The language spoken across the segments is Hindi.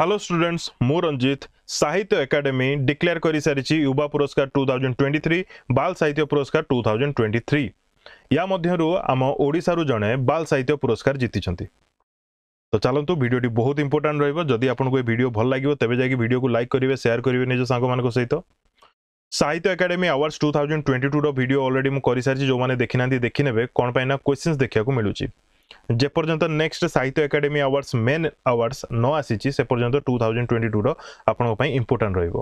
हेलो स्टूडेंट्स मु रंजित साहित्य एकेडमी डिक्लेयर कर सारी युवा पुरस्कार 2023 बाल साहित्य पुरस्कार 2023 या थ्री आम ओडू जड़े बाल साहित्य पुरस्कार जीति तो चलत भिडी बहुत इंपोर्टाट रही आपको ये भिड भल लगे तेज जाए भिड को लाइक करेंगे सेयार करेंगे निज सांग सहित Sahitya Akademi awards two thousand twenty टूर भिडियो अलरेडी मुझे सारी जो मैंने देखी ना देखने कौन पर क्वेश्चन देखा मिलूँ जपर्यंत next Sahitya Akademi awards main awards न आसी से पर्यटन टू थाउजेंड ट्वेंटी टूर आप इम्पोर्टां र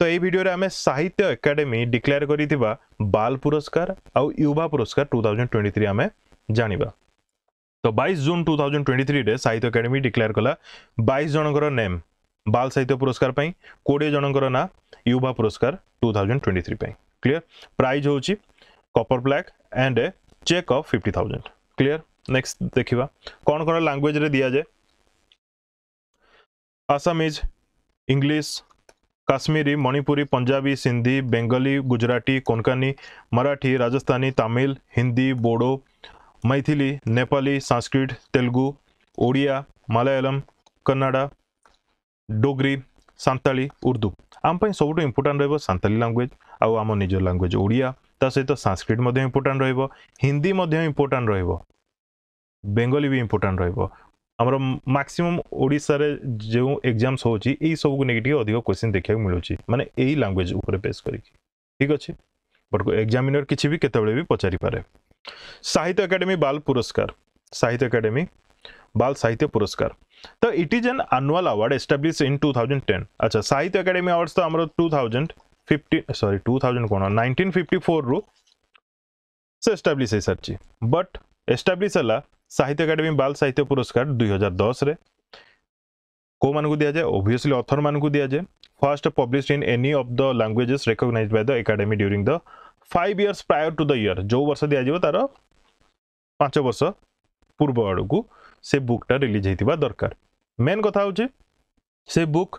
तो ये भिडियो आम साहित्य एकाडेमी डिक्लेयर कर बाल पुरस्कार आउ युवा Puraskar two thousand twenty three आम जाना तो बैश June two thousand twenty three Sahitya Akademi declare कला बैश जन नेम बाल साहित्य पुरस्कार कोड़े जन Yuva Puraskar two thousand twenty three clear prize copper plaque and a cheque of fifty thousand clear next देखा कौन कौन लांगुएज दि जाए आसामीज इंग्लीश काश्मीरी मणिपुरी पंजाबी सिंधी बेंगली गुजराती कोंकणी मराठी राजस्थानी तमिल हिंदी बोडो मैथिली नेपाली संस्कृत तेलुगु ओडिया मलयालम कन्नड़ा डोगरी सांताली उर्दू आम ପାଇଁ ସବୁଠୁ ଇମ୍ପୋର୍ଟାଣ୍ଟ ରହିବ ସାନ୍ତାଳୀ ଲାଙ୍ଗୁଏଜ୍ ଆଉ ଆମ ନିଜ ଲାଙ୍ଗୁଏଜ୍ ଓଡ଼ିଆ ତା रिंदी ସାଂସ୍କ୍ରିଟ र बेंगली भी इम्पोर्टाट आम मैक्सीम ओडार जो एक्जाम्स हो सब कुछ अधिक क्वेश्चन देखा मिलूँ मानने यही लांगुएज बेस कर ठीक अच्छे बट एक्जामिनर किसी भी केतबले भी पचारिपे साहित्य अकाडेमी बाल पुरस्कार साहित्य अकाडेमी बाल साहित्य पुरस्कार तो it is an annual award establish in two thousand ten अच्छा साहित्य अकाडेमी आवार्ड्स तो आम two thousand fifty sorry two thousand कौन नाइनटीन फिफ्टी फोर रु से एस्टाब्लीश हो सारी बट एस्टाब्लीश है ସାହିତ୍ୟ ଏକାଡେମୀ ବାଲ ସାହିତ୍ୟ ପୁରସ୍କାର ଦୁଇହଜାର ଦଶରେ କେଉଁମାନଙ୍କୁ ଦିଆଯାଏ ଓଭିୟସଲି ଅଥରମାନଙ୍କୁ ଦିଆଯାଏ first publish in any of the languages recognise by the academy during the five years prior to the year ଯେଉଁ ବର୍ଷ ଦିଆଯିବ ତାର ପାଞ୍ଚ ବର୍ଷ ପୂର୍ବ ଆଡ଼କୁ ସେ ବୁକ୍ଟା ରିଲିଜ୍ ହେଇଥିବା ଦରକାର ମେନ୍ କଥା ହେଉଛି ସେ ବୁକ୍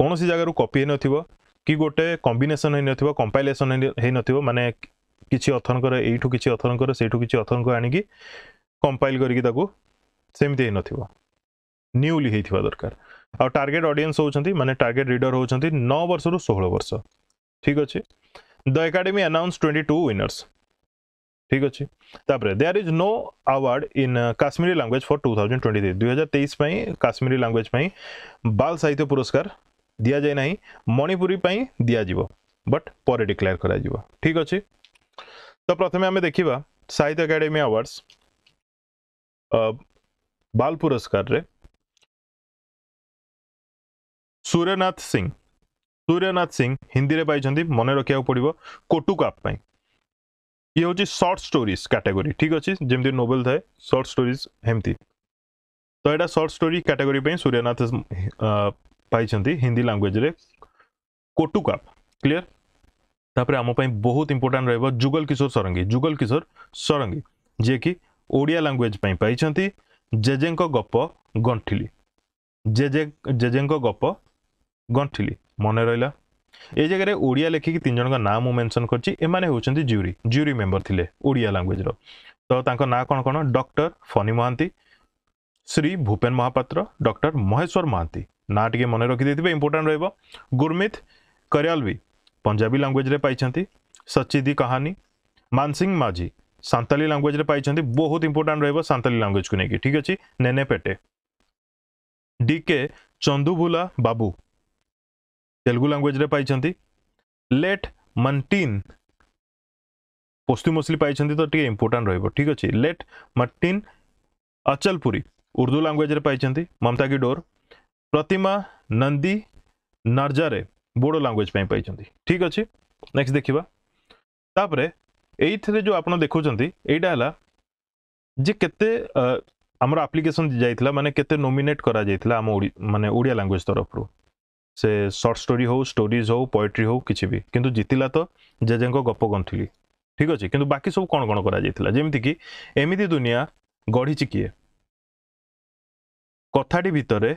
କୌଣସି ଜାଗାରୁ କପି ହେଇନଥିବ କି ଗୋଟେ କମ୍ବିନେସନ୍ ହେଇନଥିବ କମ୍ପାଇଲେସନ୍ ହେଇନଥିବ ମାନେ କିଛି ଅଥରଙ୍କର ଏଇଠୁ କିଛି ଅଥରଙ୍କର ସେଇଠୁ କିଛି ଅଥରଙ୍କ ଆଣିକି कंपाइल करमती है न्यूली होता दरकार आ टारगेट अडियस होने टारगेट रिडर होती नौ वर्ष रू षोह वर्ष ठीक अच्छे the academy announce twenty two winners ठीक अच्छे तापर there is no award in Kashmiri language for two thousand twenty three दुई हजार तेईस में लांगुएज बाल साहित्य पुरस्कार दि जाए ना मणिपुरी दिजाव बट पर डिक्लेयर कर ठीक अच्छे तो प्रथम आम देखा साहित्य एकाडेमी आवार्डस बाल पुरस्कार रे सूर्यनाथ सिंह सूर्यनाथ सिंह हिंदी रे पाई मन रखा पड़ो कोटुकाप ये हूँ सर्ट स्टोरीज कैटेगोरी ठीक अच्छे जमी नोबेल थाए सर्ट स्टोरीज हमती तो यहाँ सर्ट स्टोरी कैटेगोरी सूर्यनाथ पाई हिंदी लांगुएज कोटुकाप क्लीयर तापर आमपाई बहुत इंपोर्टां रुगल किशोर सरंगी जुगल किशोर सरंगी जी कि ओडिया लांगुएज पाई जेजे गप गंठिली जेजे जेजे गप गंठिली मन रहा ये जगह ओडिया लेखिक तीन जन ना मुझे मेनसन कर ज्यूरी ज्यूरी मेम्बर थे ओडिया लांगुएजर तो ना कौन कौन डक्टर फनी महांती श्री भूपेन महापात्र डक्टर महेश्वर महां ना टे मन रखी इंपोर्टा रुर्मित करियाल पंजाबी लांगुएज पाई सचिदी कहानी मानसिंह माझी সাঁতালি ଲାଙ୍ଗୁଏଜରେ ପାଇଛନ୍ତି ବହୁତ ଇମ୍ପୋର୍ଟାଣ୍ଟ ରହିବ ସାନ୍ତାଲି ଲାଙ୍ଗୁଏଜକୁ ନେଇକି ଠିକ୍ ଅଛି ନେନେ ପେଟେ ଡି କେ ଚନ୍ଦୁଭୁଲା ବାବୁ ତେଲୁଗୁ ଲାଙ୍ଗୁଏଜରେ ପାଇଛନ୍ତି ଲେଟ୍ ମଣ୍ଟିନ୍ ପୋସ୍ତି ମୋସଲି ପାଇଛନ୍ତି ତ ଟିକେ ଇମ୍ପୋର୍ଟାଣ୍ଟ ରହିବ ଠିକ୍ ଅଛି ଲେଟ୍ ମର୍ଟିନ୍ ଅଚଲପୁରୀ ଉର୍ଦ୍ଦୁ ଲାଙ୍ଗୁଏଜରେ ପାଇଛନ୍ତି ମମତା ଗିଡୋର ପ୍ରତିମା ନନ୍ଦୀ ନର୍ଜାରେ ବୋଡ଼ୋ ଲାଙ୍ଗୁଏଜ ପାଇଁ ପାଇଛନ୍ତି ଠିକ୍ ଅଛି ନେକ୍ସଟ ଦେଖିବା ତାପରେ ଏଇଥିରେ ଯେଉଁ ଆପଣ ଦେଖୁଛନ୍ତି ଏଇଟା ହେଲା ଯେ କେତେ ଆମର ଆପ୍ଲିକେସନ୍ ଯାଇଥିଲା ମାନେ କେତେ ନୋମିନେଟ୍ କରାଯାଇଥିଲା ଆମ ମାନେ ଓଡ଼ିଆ ଲାଙ୍ଗୁଏଜ୍ ତରଫରୁ ସେ ସର୍ଟ ଷ୍ଟୋରି ହେଉ ଷ୍ଟୋରିଜ୍ ହେଉ ପୋଏଟ୍ରି ହେଉ କିଛି ବି କିନ୍ତୁ ଜିତିଲା ତ ଜେଜେଙ୍କ ଗପ ଗନ୍ଥିଲି ଠିକ୍ ଅଛି କିନ୍ତୁ ବାକି ସବୁ କ'ଣ କ'ଣ କରାଯାଇଥିଲା ଯେମିତିକି ଏମିତି ଦୁନିଆ ଗଢ଼ିଛି କିଏ କଥାଟି ଭିତରେ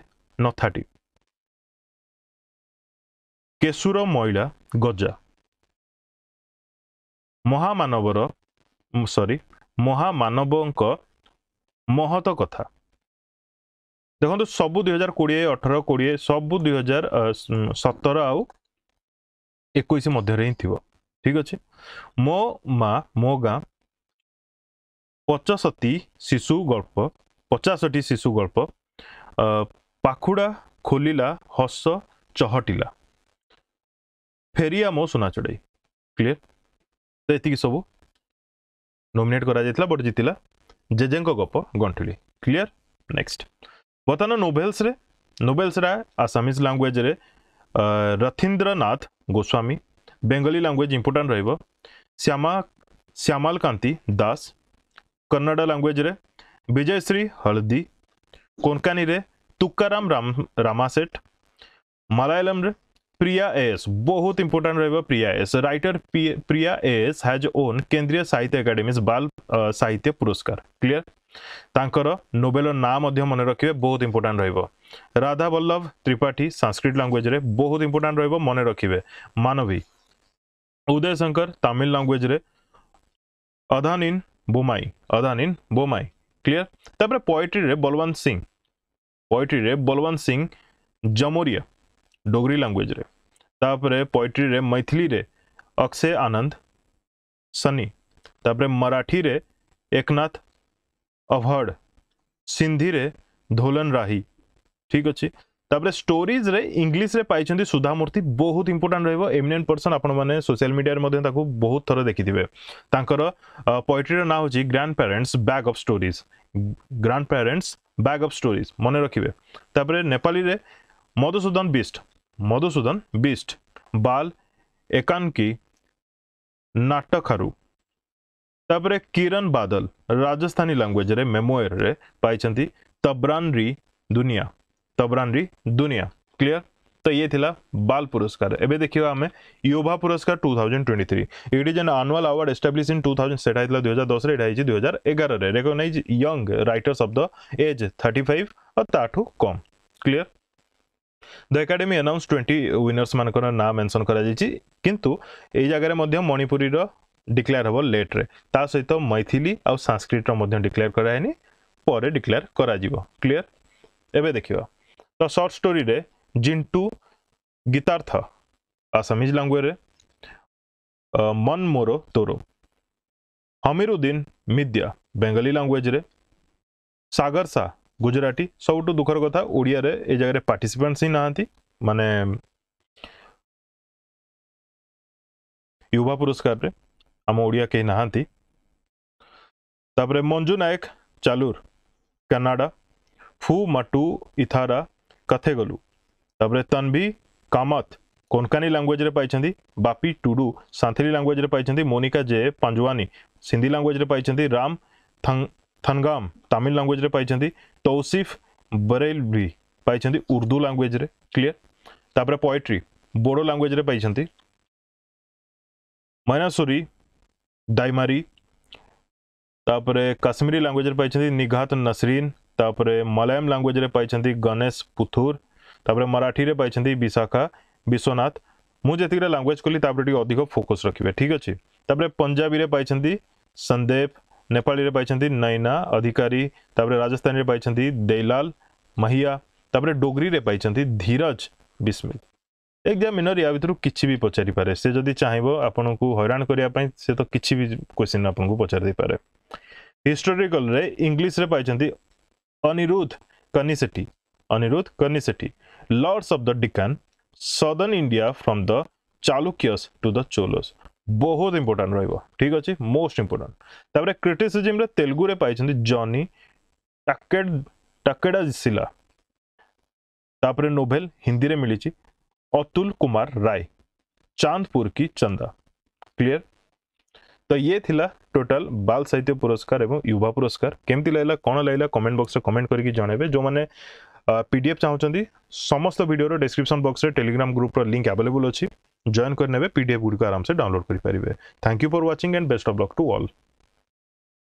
ନଥାଟି କେଶୁର ମଇଳା ଗଜା ମହାମାନବର ସରି ମହାମାନବଙ୍କ ମହତ କଥା ଦେଖନ୍ତୁ ସବୁ ଦୁଇ ହଜାର କୋଡ଼ିଏ ଅଠର କୋଡ଼ିଏ ସବୁ ଦୁଇ ହଜାର ସତର ଆଉ ଏକୋଇଶ ମଧ୍ୟରେ ହିଁ ଥିବ ଠିକ ଅଛି ମୋ ମା ମୋ ଗାଁ ପଚାଶଟି ଶିଶୁ ଗଳ୍ପ ପଚାଶଟି ଶିଶୁ ଗଳ୍ପ ପାଖୁଡ଼ା ଖୋଲିଲା ହସ ଚହଟିଲା ଫେରିଆ ମୋ ସୁନା ଚଢ଼େଇ କ୍ଲିଅର ତ ଏତିକି ସବୁ ନୋମିନେଟ୍ କରାଯାଇଥିଲା ବଟ୍ ଜିତିଲା ଜେଜେଙ୍କ ଗପ ଗଣ୍ଠୁଳି କ୍ଲିଅର ନେକ୍ସଟ ବର୍ତ୍ତମାନ ନୋଭେଲ୍ସରେ ନୋଭେଲ୍ସରା ଆସାମିଜ୍ ଲାଙ୍ଗୁଏଜରେ ରଥୀନ୍ଦ୍ରନାଥ ଗୋସ୍ୱାମୀ ବେଙ୍ଗଲୀ ଲାଙ୍ଗୁଏଜ ଇମ୍ପୋର୍ଟାଣ୍ଟ ରହିବ ଶ୍ୟାମା ଶ୍ୟାମାଲକାନ୍ତି ଦାସ କନ୍ନଡ଼ ଲାଙ୍ଗୁଏଜରେ ବିଜୟଶ୍ରୀ ହଳଦୀ କୋନକାନୀରେ ତୁକାରାମ ରାମ ରାମାସେଟ ମାଲାୟାଲମରେ प्रिया एस बहुत इंपोर्टेंट रहेगा Priya S writer Priya S has won Kendriya Sahitya academy बाल साहित्य पुरस्कार क्लियर तांकर नोबेल नाम मन रखिए बहुत इंपोर्टेंट राधा बल्लभ त्रिपाठी संस्कृत लांगुएज बहुत इंपोर्टेंट रन रखिए मानवी Uday Shankar Tamil language Aadhanin Bommai Aadhanin Bommai clear तपोएट्री बलवंत सिंह पोएट्री बलवंत सिंह जमोरिया डोगरी लैंग्वेज रे तापरे पोएट्री रे मैथिली रे अक्षय आनंद सनी तापरे मराठी रे एकनाथ अवहड सिंधी रे धोलन राही ठीक अच्छे तापर स्टोरीज रे इंग्लिश रे पाइछन सुधा मूर्ति बहुत इंपोर्टेंट रहबो एमिनेंट पर्सन आपण माने सोशल मीडिया मध्ये ताकु बहुत थरो देखि दिबे तांकर पोएट्री रे नाम होची grandparents bag of stories grandparents bag of stories मने रखिबे तापरे नेपाली रे मधुसूदन बिस्ट मधुसूदन बिस्ट बाल एकांकी नाटक तापर किरण बादल राजस्थानी लांगुएज मेमोयर रे पाई तब्रानरी दुनिया तब्रानरी दुनिया क्लियर तो ये थिला बाल पुरस्कार एबे देखियो आमे युवा पुरस्कार 2023 एडी जन एनुअल अवार्ड एस्टेब्लिश इन 2000 सेट आइतला 2010 रे एडी 2011 रे recognize young writers of the age 35 और ताठू कम clear the academy announce twenty winners मान ना मेनसन कर किंतु मणिपुरी डिक्लेयर हे लेट्रे सहित मैथिली आ सांस्कृत डिक्लेयर कराएनि पर डिक्लेयर करयर एवं देख तो सर्ट स्टोरी रे जिंटू गीतार्थ आसामिज लांगुएज मन मोरो तोरो हमीरुद्दीन मिद्या बेंगली लांगुएज रे सागर शाह ଗୁଜୁରାଟୀ सब दुखर कथा ଓଡ଼ିଆରେ ଏ ଜାଗାରେ ପାର୍ଟିସିପାଣ୍ଟସ୍ ହିଁ ନାହାନ୍ତି ମାନେ युवा पुरस्कार आम ओडिया के नहांती मंजू नायक चालूर कनाडा फू मटू इथारा कथे गलु तापरे तन्वी कामत कोनकानी लांगुएज रे पाइछंदी बापी टुडू सांथली लैंग्वेज रे मोनिका जे पांजुवानी सिंधी लांगुएज रे राम थंग थनगाम तमिल लांगुएज तौसीफ बरेल पाई उर्दू लांगुएज क्लीयर तापर poetry Bodo language Mainaosri Daimary Kashmiri language Nighat Nasreen तापर मलयालम लांगुएज गणेश पुथुर मराठी में पाई विशाखा विश्वनाथ मुझे जितकी लांगुएज खोली अधिक फोकस रखिए ठीक अच्छे पंजाबी पाई संदेप नेपाली रे पाई नैना अधिकारी राजस्थानी पाई दैलाल महिया डोगरी रे पाई धीरज विस्मित एक्जामिनर या भितर कि भी पचारि पारे से जदि चाहिए आपन को हईराण से तो किसी भी क्वेश्चन आपको पचारि पारे हिस्टोरिकल रे इंग्लिश रे पाई Aniruddh Kanisetti Aniruddh Kanisetti lords of the Deccan southern India from the Chalukyas to the Cholas बहुत इम्पोर्टाट रही है ठीक अच्छे मोस्ट इम्पोर्टाट तप क्रिटिसीजिम तेलुगुए पाई जनी टकेड टकेडा सिला तापर नोभेल हिंदी में मिली अतुल कुमार राय चांदपुर की चंदा क्लियर तो ये थिला टोटल बाल साहित्य पुरस्कार एवं युवा पुरस्कार केमती लगेगा कौन लगेगा कमेंट बॉक्स में कमेंट करके जनवे जो मैंने पीडीएफ डी एफ चाहूँ समस्त भिडर description box Telegram group link available अच्छी जॉन करने पीडीएफ गुड़ आराम से डाउनलोड करेंगे thank you for watching and best of luck to all